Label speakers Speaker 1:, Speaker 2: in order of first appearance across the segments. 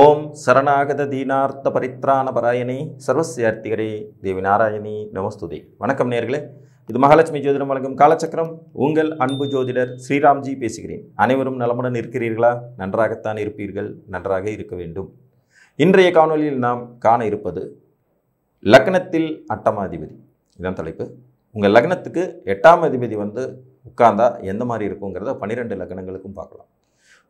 Speaker 1: ஓம் சரணாகத தீனார்த்த பரித்ராண பராயணி சர்வசியார்த்திகரே தேவி நாராயணி நமஸ்துதி வணக்கம் நேர்களே இது மகாலட்சுமி ஜோதிடம் வழங்கும் காலச்சக்கரம் உங்கள் அன்பு ஜோதிடர் ஸ்ரீராம்ஜி பேசுகிறேன் அனைவரும் நலமுடன் இருக்கிறீர்களா நன்றாகத்தான் இருப்பீர்கள் நன்றாக இருக்க வேண்டும் இன்றைய காணொலியில் நாம் காண இருப்பது லக்னத்தில் அட்டமாதிபதி இதான் தலைப்பு உங்கள் லக்னத்துக்கு எட்டாம் அதிபதி வந்து உட்கார்ந்தா எந்த மாதிரி இருக்குங்கிறத பன்னிரெண்டு லக்னங்களுக்கும் பார்க்கலாம்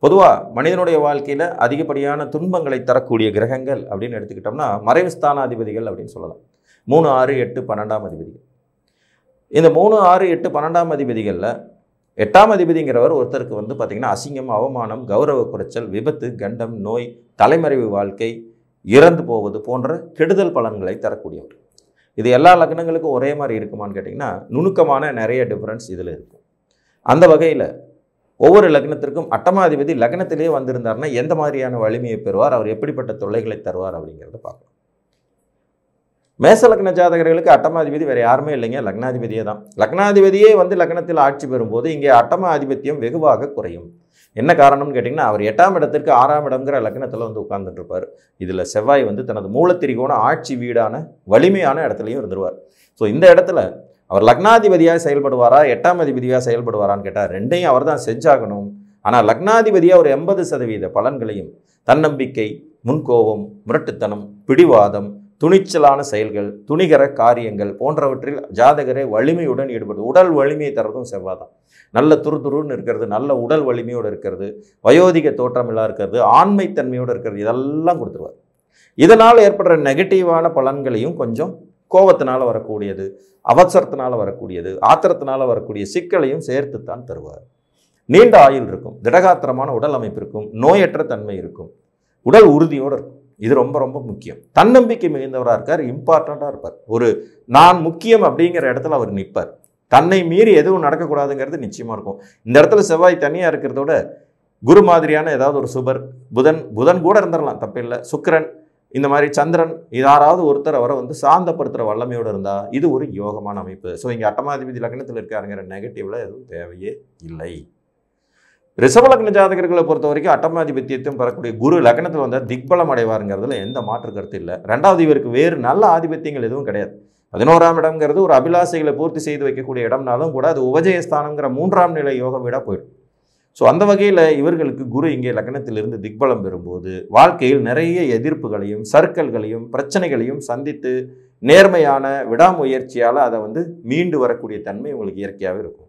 Speaker 1: பொதுவாக மனிதனுடைய வாழ்க்கையில் அதிகப்படியான துன்பங்களை தரக்கூடிய கிரகங்கள் அப்படின்னு எடுத்துக்கிட்டோம்னா மறைவுஸ்தான அதிபதிகள் அப்படின்னு சொல்லலாம் மூணு ஆறு எட்டு பன்னெண்டாம் அதிபதிகள் இந்த மூணு ஆறு எட்டு பன்னெண்டாம் அதிபதிகளில் எட்டாம் அதிபதிங்கிறவர் ஒருத்தருக்கு வந்து பார்த்திங்கன்னா அசிங்கம் அவமானம் கௌரவ குறைச்சல் விபத்து கண்டம் நோய் தலைமறைவு வாழ்க்கை இறந்து போவது போன்ற கெடுதல் பலன்களை தரக்கூடியவர் இது எல்லா லக்னங்களுக்கும் ஒரே மாதிரி இருக்குமான்னு கேட்டிங்கன்னா நுணுக்கமான நிறைய டிஃப்ரென்ஸ் இதில் இருக்கும் அந்த வகையில் ஒவ்வொரு லக்னத்திற்கும் அட்டமாதிபதி லக்னத்திலேயே வந்திருந்தார்னா எந்த மாதிரியான வலிமையை பெறுவார் அவர் எப்படிப்பட்ட தொல்லைகளை தருவார் அப்படிங்கிறத பார்க்கலாம் மேச லக்ன ஜாதகர்களுக்கு அட்டமாதிபதி வேறு யாருமே இல்லைங்க லக்னாதிபதியே தான் லக்னாதிபதியே வந்து லக்னத்தில் ஆட்சி பெறும்போது இங்கே அட்டம ஆதிபத்தியம் வெகுவாக குறையும் என்ன காரணம்னு கேட்டிங்கன்னா அவர் எட்டாம் இடத்திற்கு ஆறாம் இடம்ங்கிற லக்னத்தில் வந்து உட்கார்ந்துட்டுருப்பார் இதில் செவ்வாய் வந்து தனது மூலத்திரிகோண ஆட்சி வீடான வலிமையான இடத்துலையும் இருந்துருவார் ஸோ இந்த இடத்துல அவர் லக்னாதிபதியாக செயல்படுவாரா எட்டாம் அதிபதியாக செயல்படுவாரான்னு கேட்டால் ரெண்டையும் அவர் தான் செஞ்சாகணும் ஆனால் லக்னாதிபதியாக ஒரு எண்பது சதவீத பலன்களையும் தன்னம்பிக்கை முன்கோபம் முரட்டுத்தனம் பிடிவாதம் துணிச்சலான செயல்கள் துணிகர காரியங்கள் போன்றவற்றில் ஜாதகரை வலிமையுடன் ஈடுபடுது உடல் வலிமையை தரதும் செவ்வாதான் நல்ல துருதுருன்னு இருக்கிறது நல்ல உடல் வலிமையோடு இருக்கிறது வயோதிக தோற்றமில்லாக இருக்கிறது ஆண்மைத்தன்மையோடு இருக்கிறது இதெல்லாம் கொடுத்துருவார் இதனால் ஏற்படுற நெகட்டிவான பலன்களையும் கொஞ்சம் கோபத்தினால் வரக்கூடியது அவசரத்தினால் வரக்கூடியது ஆத்திரத்தினால் வரக்கூடிய சிக்கலையும் சேர்த்துத்தான் தருவார் நீண்ட ஆயுள் இருக்கும் திடகாத்திரமான உடல் அமைப்பு இருக்கும் நோயற்ற தன்மை இருக்கும் உடல் உறுதியோடு இருக்கும் இது ரொம்ப ரொம்ப முக்கியம் தன்னம்பிக்கை மிகுந்தவராக இருக்கார் இம்பார்ட்டண்ட்டாக இருப்பார் ஒரு நான் முக்கியம் அப்படிங்கிற இடத்துல அவர் நிற்பார் தன்னை மீறி எதுவும் நடக்கக்கூடாதுங்கிறது நிச்சயமாக இருக்கும் இந்த இடத்துல செவ்வாய் தனியாக இருக்கிறதோட குரு மாதிரியான ஏதாவது ஒரு சுபர் புதன் புதன் கூட இருந்துடலாம் தப்பில்லை சுக்கரன் இந்த மாதிரி சந்திரன் யாராவது ஒருத்தர் அவரை வந்து சாந்தப்படுத்துகிற வல்லமையோடு இருந்தால் இது ஒரு யோகமான அமைப்பு ஸோ இங்கே அட்டமாதிபதி லக்னத்தில் இருக்காருங்கிற நெகட்டிவில் எதுவும் தேவையே இல்லை ரிஷபலக்ன ஜாதகர்களை பொறுத்த வரைக்கும் அட்டமாதிபத்தியத்தையும் பெறக்கூடிய குரு லக்னத்தில் வந்தால் திக்பலம் அடைவாருங்கிறதுல எந்த மாற்று கருத்து இல்லை ரெண்டாவது இவருக்கு வேறு நல்ல ஆதிபத்தியங்கள் எதுவும் கிடையாது பதினோராம் இடம்ங்கிறது ஒரு அபிலாசைகளை பூர்த்தி செய்து வைக்கக்கூடிய இடம்னாலும் கூட அது உபஜயஸ்தானங்கிற மூன்றாம் நிலை யோகம் விட போயிடும் ஸோ அந்த வகையில் இவர்களுக்கு குரு இங்கே லக்னத்திலிருந்து திக்பலம் பெறும்போது வாழ்க்கையில் நிறைய எதிர்ப்புகளையும் சர்க்கல்களையும் பிரச்சனைகளையும் சந்தித்து நேர்மையான விடாமுயற்சியால் அதை வந்து மீண்டு வரக்கூடிய தன்மை உங்களுக்கு இயற்கையாகவே இருக்கும்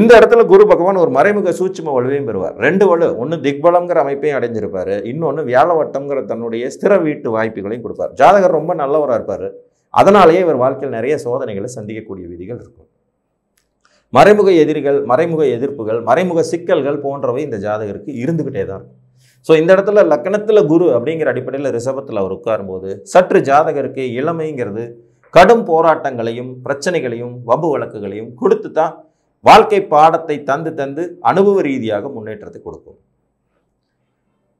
Speaker 1: இந்த இடத்துல குரு பகவான் ஒரு மறைமுக சூட்சும வலுவையும் பெறுவார் ரெண்டு வலு ஒன்று திக்பலங்கிற அமைப்பையும் அடைஞ்சிருப்பார் இன்னொன்று வியாழவட்டம்ங்கிற தன்னுடைய ஸ்திர வீட்டு வாய்ப்புகளையும் கொடுப்பார் ஜாதகர் ரொம்ப நல்லவராக இருப்பார் அதனாலேயே இவர் வாழ்க்கையில் நிறைய சோதனைகளை சந்திக்கக்கூடிய விதிகள் இருக்கும் மறைமுக எதிரிகள் மறைமுக எதிர்ப்புகள் மறைமுக சிக்கல்கள் போன்றவை இந்த ஜாதகருக்கு இருந்துக்கிட்டே தான் இருக்கும் ஸோ இந்த இடத்துல லக்கணத்தில் குரு அப்படிங்கிற அடிப்படையில் ரிஷபத்தில் அவர் உட்காரும்போது சற்று ஜாதகருக்கு இளமைங்கிறது கடும் போராட்டங்களையும் பிரச்சனைகளையும் வம்பு வழக்குகளையும் கொடுத்து தான் வாழ்க்கை பாடத்தை தந்து தந்து அனுபவ ரீதியாக முன்னேற்றத்தை கொடுக்கும்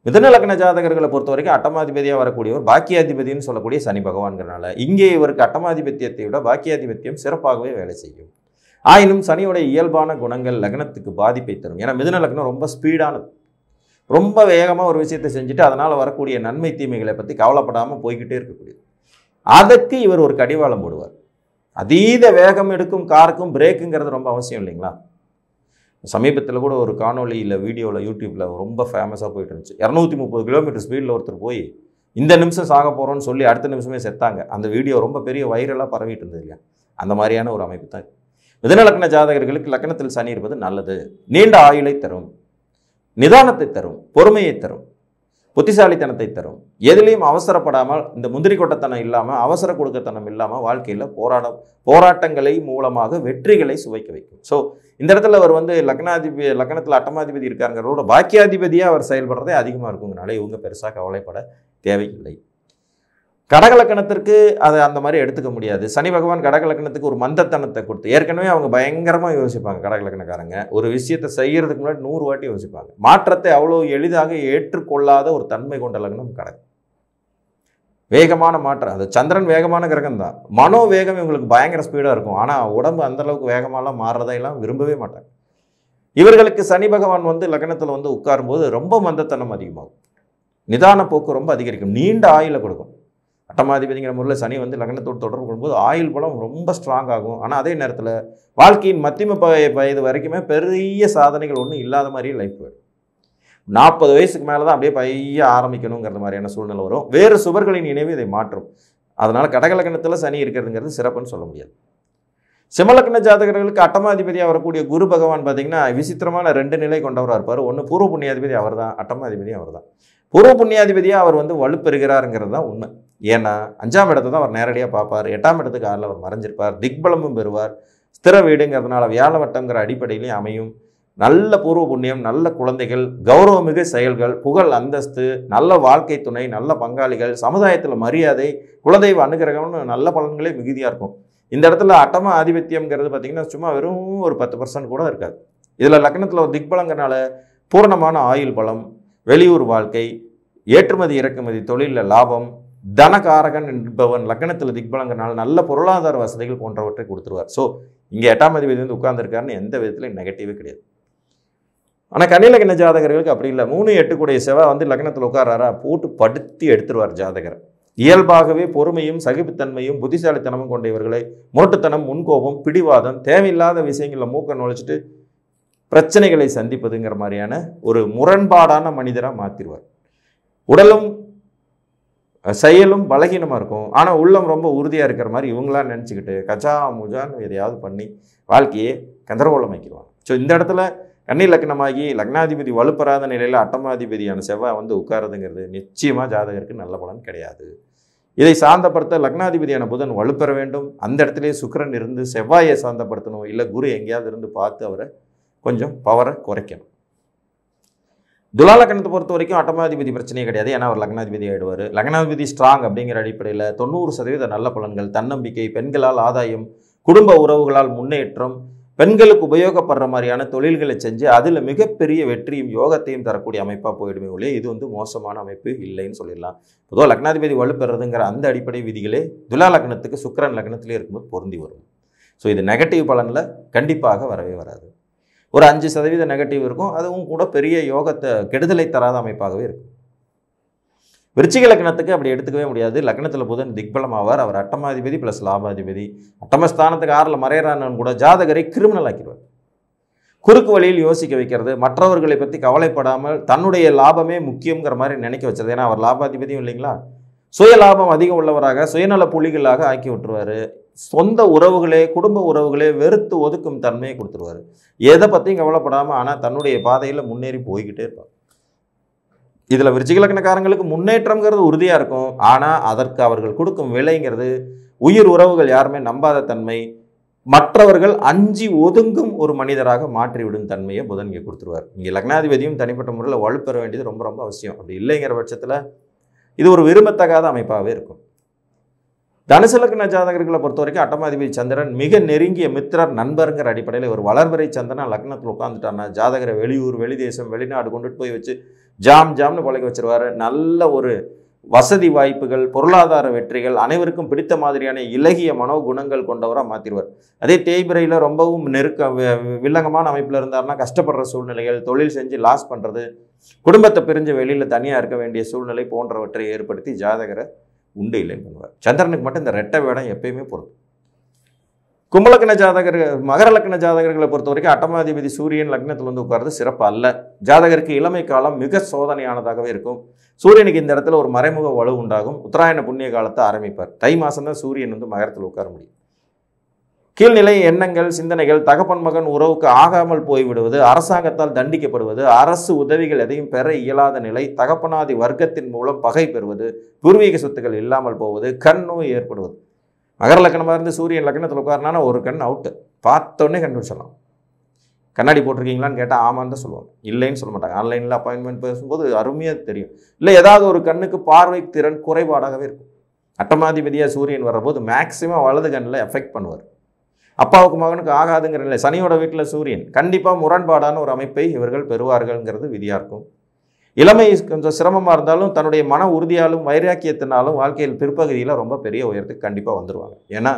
Speaker 1: மிதன லக்ன ஜாதகர்களை பொறுத்த வரைக்கும் அட்டமாதிபதியாக வரக்கூடியவர் பாக்கியாதிபதினு சொல்லக்கூடிய சனி பகவான்கிறனால இங்கே இவருக்கு அட்டமாதிபத்தியத்தை விட பாக்கியாதிபத்தியம் சிறப்பாகவே வேலை செய்யும் ஆயினும் சனியோடைய இயல்பான குணங்கள் லக்னத்துக்கு பாதிப்பை தரும் ஏன்னா மிதுன லக்னம் ரொம்ப ஸ்பீடானது ரொம்ப வேகமாக ஒரு விஷயத்தை செஞ்சுட்டு அதனால் வரக்கூடிய நன்மை தீமைகளை பற்றி கவலைப்படாமல் போய்கிட்டே இருக்கக்கூடியது அதற்கு இவர் ஒரு கடிவாளம் போடுவார் அதீத வேகம் எடுக்கும் காருக்கும் பிரேக்குங்கிறது ரொம்ப அவசியம் இல்லைங்களா சமீபத்தில் கூட ஒரு காணொலியில் வீடியோவில் யூடியூப்பில் ரொம்ப ஃபேமஸாக போயிட்டு இருந்துச்சு இரநூத்தி முப்பது கிலோமீட்டர் ஸ்பீடில் ஒருத்தர் போய் இந்த நிமிஷம் சாக போகிறோன்னு சொல்லி அடுத்த நிமிஷமே செத்தாங்க அந்த வீடியோ ரொம்ப பெரிய வைரலாக பரவிட்டு இருந்தது இல்லையா அந்த மாதிரியான ஒரு அமைப்பு தான் மிதனலக்ன ஜாதகர்களுக்கு லக்கணத்தில் சனி இருப்பது நல்லது நீண்ட ஆயுளை தரும் நிதானத்தை தரும் பொறுமையை தரும் புத்திசாலித்தனத்தை தரும் எதுலேயும் அவசரப்படாமல் இந்த முந்திரி கொட்டத்தனம் இல்லாமல் அவசர கொடுக்கத்தனம் இல்லாமல் வாழ்க்கையில் போராட போராட்டங்களை மூலமாக வெற்றிகளை சுவைக்க வைக்கும் ஸோ இந்த இடத்துல அவர் வந்து லக்னாதிபதி லக்னத்தில் அட்டமாதிபதி இருக்காங்கிறதோட பாக்கியாதிபதியாக அவர் செயல்படுறதே அதிகமாக இருக்குங்கனால இவங்க பெருசாக கவலைப்பட தேவையில்லை கடகலக்கணத்திற்கு அதை அந்த மாதிரி எடுத்துக்க முடியாது சனி பகவான் கடகலக்கணத்துக்கு ஒரு மந்தத்தனத்தை கொடுத்து ஏற்கனவே அவங்க பயங்கரமாக யோசிப்பாங்க கடகலக்கணக்காரங்க ஒரு விஷயத்தை செய்கிறதுக்கு முன்னாடி நூறு வாட்டி யோசிப்பாங்க மாற்றத்தை அவ்வளோ எளிதாக ஏற்றுக்கொள்ளாத ஒரு தன்மை கொண்ட லக்னம் கடகம் வேகமான மாற்றம் அது சந்திரன் வேகமான கிரகம் தான் மனோ வேகம் இவங்களுக்கு பயங்கர ஸ்பீடாக இருக்கும் ஆனால் உடம்பு அந்தளவுக்கு வேகமாலாம் மாறுறதையெல்லாம் விரும்பவே மாட்டாங்க இவர்களுக்கு சனி பகவான் வந்து லக்னத்தில் வந்து உட்காரும்போது ரொம்ப மந்தத்தனம் அதிகமாகும் நிதான போக்கு ரொம்ப அதிகரிக்கும் நீண்ட ஆயில கொடுக்கும் அட்டமாதிபதிங்கிற முறையில் சனி வந்து லக்னத்தோடு தொடர்பு கொள்ளும்போது ஆயுள் பலம் ரொம்ப ஸ்ட்ராங் ஆகும் ஆனால் அதே நேரத்தில் வாழ்க்கையின் மத்தியம வயது வரைக்குமே பெரிய சாதனைகள் ஒன்றும் இல்லாத மாதிரியே லைஃப் நாற்பது வயசுக்கு மேலே தான் அப்படியே பைய ஆரம்பிக்கணுங்கிற மாதிரியான சூழ்நிலை வரும் வேறு சுவர்களின் இணைவு இதை மாற்றும் அதனால் கடகலக்கணத்தில் சனி இருக்கிறதுங்கிறது சிறப்புன்னு சொல்ல முடியாது சிம்மலக்கண ஜாதகர்களுக்கு அட்டமாதிபதியாக வரக்கூடிய குரு பகவான் பார்த்திங்கன்னா விசித்திரமான ரெண்டு நிலை கொண்டவராக இருப்பார் ஒன்று பூர்வ புண்ணியாதிபதி அவர் தான் அட்டமாதிபதி அவர் தான் பூர்வ புண்ணியாதிபதியாக அவர் வந்து வலுப்பெறுகிறாருங்கிறது தான் உண்மை ஏன்னா அஞ்சாம் இடத்தை தான் அவர் நேரடியாக பார்ப்பார் எட்டாம் இடத்துக்கு ஆறில் அவர் மறைஞ்சிருப்பார் திக்பலமும் பெறுவார் ஸ்திர வீடுங்கிறதுனால வியாழ வட்டங்கிற அடிப்படையிலையும் அமையும் நல்ல பூர்வ புண்ணியம் நல்ல குழந்தைகள் கௌரவமிகு செயல்கள் புகழ் அந்தஸ்து நல்ல வாழ்க்கை துணை நல்ல பங்காளிகள் சமுதாயத்தில் மரியாதை குலதெய்வ அனுகிரகம்னு நல்ல பலன்களே மிகுதியாக இருக்கும் இந்த இடத்துல அட்டம ஆதிபத்தியம்ங்கிறது பார்த்திங்கன்னா சும்மா வெறும் ஒரு பத்து பர்சன்ட் கூட இருக்காது இதில் லக்னத்தில் ஒரு திக்பலங்கிறனால பூரணமான ஆயுள் பலம் வெளியூர் வாழ்க்கை ஏற்றுமதி இறக்குமதி தொழிலில் லாபம் தனகாரகன் என்பவன் லக்னத்தில் திக்பலங்கிறனால நல்ல பொருளாதார வசதிகள் போன்றவற்றை கொடுத்துருவார் ஸோ இங்கே எட்டாம் அதிபதி வந்து உட்கார்ந்துருக்காருன்னு எந்த விதத்துலையும் நெகட்டிவே கிடையாது ஆனால் கன்னிலக்ன ஜாதகர்களுக்கு அப்படி இல்லை மூணு எட்டு கூடிய செவ்வாய் வந்து லக்னத்தில் உட்காராரா போட்டு படுத்தி எடுத்துருவார் ஜாதகர் இயல்பாகவே பொறுமையும் சகிப்புத்தன்மையும் புத்திசாலித்தனமும் கொண்ட இவர்களை முரட்டுத்தனம் முன்கோபம் பிடிவாதம் தேவையில்லாத விஷயங்களில் மூக்க நுழைச்சிட்டு பிரச்சனைகளை சந்திப்பதுங்கிற மாதிரியான ஒரு முரண்பாடான மனிதராக மாற்றிடுவார் உடலும் செயலும் பலகீனமாக இருக்கும் ஆனால் உள்ளம் ரொம்ப உறுதியாக இருக்கிற மாதிரி இவங்களாம் நினச்சிக்கிட்டு கச்சா முஜான்னு எதையாவது பண்ணி வாழ்க்கையை கந்தரகோலமாக்கிடுவாங்க ஸோ இந்த இடத்துல கன்னி லக்னமாகி லக்னாதிபதி வலுப்பெறாத நிலையில் அட்டமாதிபதியான செவ்வாய் வந்து உட்காருதுங்கிறது நிச்சயமாக ஜாதகருக்கு நல்ல பலன் கிடையாது இதை சாந்தப்படுத்த லக்னாதிபதியான புதன் வலுப்பெற வேண்டும் அந்த இடத்துலேயே சுக்கரன் இருந்து செவ்வாயை சாந்தப்படுத்தணும் இல்லை குரு எங்கேயாவது இருந்து பார்த்து அவரை கொஞ்சம் பவரை குறைக்கணும் துலா லக்னத்தை பொறுத்த வரைக்கும் அட்டமாதிபதி பிரச்சனையே கிடையாது ஏன்னா அவர் லக்னாதிபதி ஆகிடுவார் லக்னாதிபதி ஸ்ட்ராங் அப்படிங்கிற அடிப்படையில் தொண்ணூறு சதவீத நல்ல பலன்கள் தன்னம்பிக்கை பெண்களால் ஆதாயம் குடும்ப உறவுகளால் முன்னேற்றம் பெண்களுக்கு உபயோகப்படுற மாதிரியான தொழில்களை செஞ்சு அதில் மிகப்பெரிய வெற்றியும் யோகத்தையும் தரக்கூடிய அமைப்பாக போயிடுமே ஒழிய இது வந்து மோசமான அமைப்பு இல்லைன்னு சொல்லிடலாம் பொதுவாக லக்னாதிபதி வலுப்பெறதுங்கிற அந்த அடிப்படை விதிகளே துலா லக்னத்துக்கு சுக்கரன் லக்னத்திலே இருக்கும்போது பொருந்தி வரும் ஸோ இது நெகட்டிவ் பலனில் கண்டிப்பாக வரவே வராது ஒரு அஞ்சு சதவீத நெகட்டிவ் இருக்கும் அதுவும் கூட பெரிய யோகத்தை கெடுதலை தராத அமைப்பாகவே இருக்கும் விருச்சிக லக்னத்துக்கு அப்படி எடுத்துக்கவே முடியாது லக்னத்தில் புதன் திக்பலம் ஆவார் அவர் அட்டமாதிபதி ப்ளஸ் லாபாதிபதி அட்டமஸ்தானத்துக்கு ஆறில் மறையறான்னு கூட ஜாதகரை கிரிமினல் ஆக்கிடுவார் குறுக்கு வழியில் யோசிக்க வைக்கிறது மற்றவர்களை பற்றி கவலைப்படாமல் தன்னுடைய லாபமே முக்கியங்கிற மாதிரி நினைக்க வச்சது ஏன்னா அவர் லாபாதிபதியும் இல்லைங்களா சுய லாபம் அதிகம் உள்ளவராக சுயநல புலிகளாக ஆக்கி விட்டுருவார் சொந்த உறவுகளே குடும்ப உறவுகளே வெறுத்து ஒதுக்கும் தன்மையை கொடுத்துருவார் எதை பற்றியும் கவலைப்படாமல் ஆனால் தன்னுடைய பாதையில் முன்னேறி போய்கிட்டே இருப்பார் இதில் விருச்சிகலக்கணக்காரங்களுக்கு முன்னேற்றம்ங்கிறது உறுதியாக இருக்கும் ஆனால் அதற்கு அவர்கள் கொடுக்கும் விலைங்கிறது உயிர் உறவுகள் யாருமே நம்பாத தன்மை மற்றவர்கள் அஞ்சி ஒதுங்கும் ஒரு மனிதராக மாற்றிவிடும் தன்மையை புதன் இங்கே கொடுத்துருவார் இங்கே லக்னாதிபதியும் தனிப்பட்ட முறையில் வலுப்பெற வேண்டியது ரொம்ப ரொம்ப அவசியம் அப்படி இல்லைங்கிற பட்சத்தில் இது ஒரு விரும்பத்தகாத அமைப்பாகவே இருக்கும் தனுசலக்கன ஜாதகர்களை பொறுத்த வரைக்கும் அட்டமாதிபதி சந்திரன் மிக நெருங்கிய மித்திரர் நண்பருங்கிற அடிப்படையில் ஒரு வளர்வரை சந்திரன் லக்னத்தில் உட்காந்துட்டானா ஜாதகரை வெளியூர் வெளி தேசம் வெளிநாடு கொண்டுட்டு போய் வச்சு ஜாம் ஜாம்னு பழக வச்சிருவார் நல்ல ஒரு வசதி வாய்ப்புகள் பொருளாதார வெற்றிகள் அனைவருக்கும் பிடித்த மாதிரியான இலகிய மனோ குணங்கள் கொண்டவராக மாற்றிடுவார் அதே தேய்பிரையில் ரொம்பவும் நெருக்க வில்லங்கமான அமைப்பில் இருந்தார்னா கஷ்டப்படுற சூழ்நிலைகள் தொழில் செஞ்சு லாஸ் பண்ணுறது குடும்பத்தை பிரிஞ்சு வெளியில் தனியாக இருக்க வேண்டிய சூழ்நிலை போன்றவற்றை ஏற்படுத்தி ஜாதகரை உண்டு இல்லைன்னு பண்ணுவார் சந்திரனுக்கு மட்டும் இந்த ரெட்டை வேடம் எப்பயுமே பொருள் கும்பலக்கண ஜாதகர்கள் மகர லக்ன ஜாதகர்களை பொறுத்த வரைக்கும் அட்டமாதிபதி சூரியன் லக்னத்தில் வந்து உட்கார்றது சிறப்பு அல்ல ஜாதகருக்கு இளமை காலம் மிக சோதனையானதாகவே இருக்கும் சூரியனுக்கு இந்த இடத்துல ஒரு மறைமுக வலு உண்டாகும் உத்தராயண புண்ணிய காலத்தை ஆரம்பிப்பார் தை மாதம் தான் சூரியன் வந்து மகரத்தில் உட்கார முடியும் கீழ்நிலை எண்ணங்கள் சிந்தனைகள் தகப்பன் மகன் உறவுக்கு ஆகாமல் போய்விடுவது அரசாங்கத்தால் தண்டிக்கப்படுவது அரசு உதவிகள் எதையும் பெற இயலாத நிலை தகப்பனாதி வர்க்கத்தின் மூலம் பகை பெறுவது பூர்வீக சொத்துக்கள் இல்லாமல் போவது கண் நோய் ஏற்படுவது மகர லக்கணமாக இருந்து சூரியன் லக்கணத்தில் உட்காரனா ஒரு கண் அவுட்டு பார்த்தோன்னே கண்டுபிடிச்சிடலாம் கண்ணாடி போட்டிருக்கீங்களான்னு கேட்டால் ஆமான்னு தான் சொல்லுவாங்க இல்லைன்னு சொல்ல மாட்டாங்க ஆன்லைனில் அப்பாயின்மெண்ட் பேசும்போது அருமையாக தெரியும் இல்லை ஏதாவது ஒரு கண்ணுக்கு பார்வை திறன் குறைபாடாகவே இருக்கும் அட்டமாதிபதியாக சூரியன் வரபோது மேக்சிமம் வலது கண்ணில் எஃபெக்ட் பண்ணுவார் அப்பாவுக்கு மகனுக்கு ஆகாதுங்கிற இல்லை சனியோட வீட்டில் சூரியன் கண்டிப்பாக முரண்பாடான ஒரு அமைப்பை இவர்கள் பெறுவார்கள்ங்கிறது விதியாக இருக்கும் இளமை கொஞ்சம் சிரமமாக இருந்தாலும் தன்னுடைய மன உறுதியாலும் வைராக்கியத்தினாலும் வாழ்க்கையில் பிற்பகுதியில் ரொம்ப பெரிய உயரத்துக்கு கண்டிப்பாக வந்துடுவாங்க ஏன்னா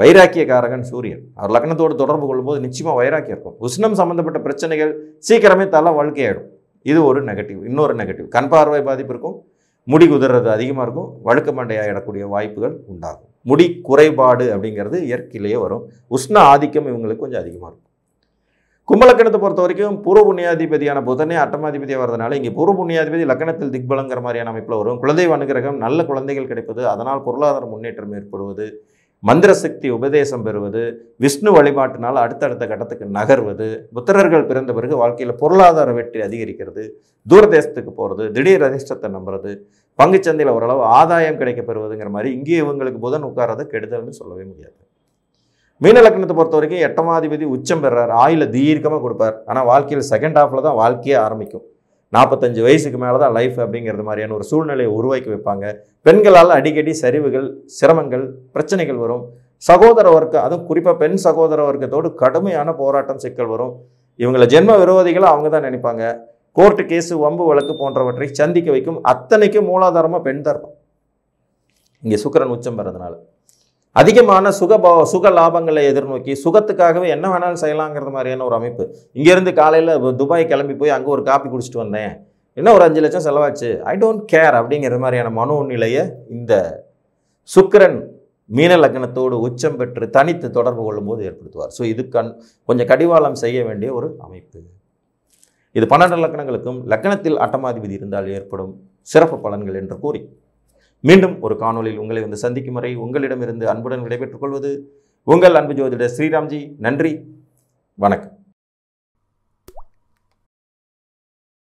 Speaker 1: வைராக்கியக்காரகன் சூரியன் அவர் லக்னத்தோடு தொடர்பு கொள்ளும்போது நிச்சயமாக வைராக்கியம் இருக்கும் உஷ்ணம் சம்மந்தப்பட்ட பிரச்சனைகள் சீக்கிரமே தலை வாழ்க்கையாயிடும் இது ஒரு நெகட்டிவ் இன்னொரு நெகட்டிவ் கண் பார்வை பாதிப்பு இருக்கும் முடி குதிர்றது அதிகமாக இருக்கும் வழுக்க மண்டையாகிடக்கூடிய வாய்ப்புகள் உண்டாகும் முடி குறைபாடு அப்படிங்கிறது இயற்கையிலேயே வரும் உஷ்ண ஆதிக்கம் இவங்களுக்கு கொஞ்சம் அதிகமாக இருக்கும் கும்பலக்கணத்தை பொறுத்த வரைக்கும் பூர்வ புண்ணியாதிபதியான புதனே அட்டமாதிபதியாக வரதுனால இங்கே பூர்வ புண்ணியாதிபதி லக்கணத்தில் திக்பலங்கிற மாதிரியான அமைப்பில் வரும் குலதெய்வ அனுகிரகம் நல்ல குழந்தைகள் கிடைப்பது அதனால் பொருளாதார முன்னேற்றம் ஏற்படுவது மந்திர சக்தி உபதேசம் பெறுவது விஷ்ணு வழிபாட்டினால் அடுத்தடுத்த கட்டத்துக்கு நகர்வது புத்திரர்கள் பிறந்த பிறகு வாழ்க்கையில் பொருளாதார வெற்றி அதிகரிக்கிறது தூரதேசத்துக்கு போகிறது திடீர் அதிர்ஷ்டத்தை நம்புறது பங்குச்சந்தையில் ஓரளவு ஆதாயம் கிடைக்கப்பெறுவதுங்கிற மாதிரி இங்கேயே இவங்களுக்கு புதன் உட்காரத கெடுதல்னு சொல்லவே முடியாது மீன லக்னத்தை பொறுத்த வரைக்கும் எட்டமாதிபதி உச்சம் பெறார் ஆயில தீர்க்கமாக கொடுப்பார் ஆனால் வாழ்க்கையில் செகண்ட் ஹாஃபில் தான் வாழ்க்கையே ஆரம்பிக்கும் நாற்பத்தஞ்சு வயசுக்கு மேலே தான் லைஃப் அப்படிங்கிறது மாதிரியான ஒரு சூழ்நிலையை உருவாக்கி வைப்பாங்க பெண்களால் அடிக்கடி சரிவுகள் சிரமங்கள் பிரச்சனைகள் வரும் சகோதர வர்க்கம் அதுவும் குறிப்பாக பெண் சகோதர வர்க்கத்தோடு கடுமையான போராட்டம் சிக்கல் வரும் இவங்களை ஜென்ம விரோதிகளை அவங்க தான் நினைப்பாங்க கோர்ட்டு கேஸு வம்பு வழக்கு போன்றவற்றை சந்திக்க வைக்கும் அத்தனைக்கும் மூலாதாரமாக பெண் தர்மம் இங்கே சுக்கரன் உச்சம் பெறதுனால அதிகமான சுக சுக லாபங்களை எதிர்நோக்கி சுகத்துக்காகவே என்ன வேணாலும் செய்யலாங்கிறது மாதிரியான ஒரு அமைப்பு இங்கேருந்து காலையில் துபாய் கிளம்பி போய் அங்கே ஒரு காப்பி குடிச்சிட்டு வந்தேன் இன்னும் ஒரு அஞ்சு லட்சம் செலவாச்சு ஐ டோன்ட் கேர் அப்படிங்கிற மாதிரியான மனோநிலையை இந்த சுக்கரன் மீன லக்னத்தோடு உச்சம் பெற்று தனித்து தொடர்பு கொள்ளும்போது ஏற்படுத்துவார் ஸோ இது கண் கொஞ்சம் கடிவாளம் செய்ய வேண்டிய ஒரு அமைப்பு இது பன்னெண்டு லக்கணங்களுக்கும் லக்கணத்தில் அட்டமாதிபதி இருந்தால் ஏற்படும் சிறப்பு பலன்கள் என்று கூறி மீண்டும் ஒரு காணொலியில் உங்களை வந்து சந்திக்கும் வரை உங்களிடமிருந்து அன்புடன் விடைபெற்றுக் கொள்வது உங்கள் அன்பு ஜோதிடர் ஸ்ரீராம்ஜி நன்றி வணக்கம்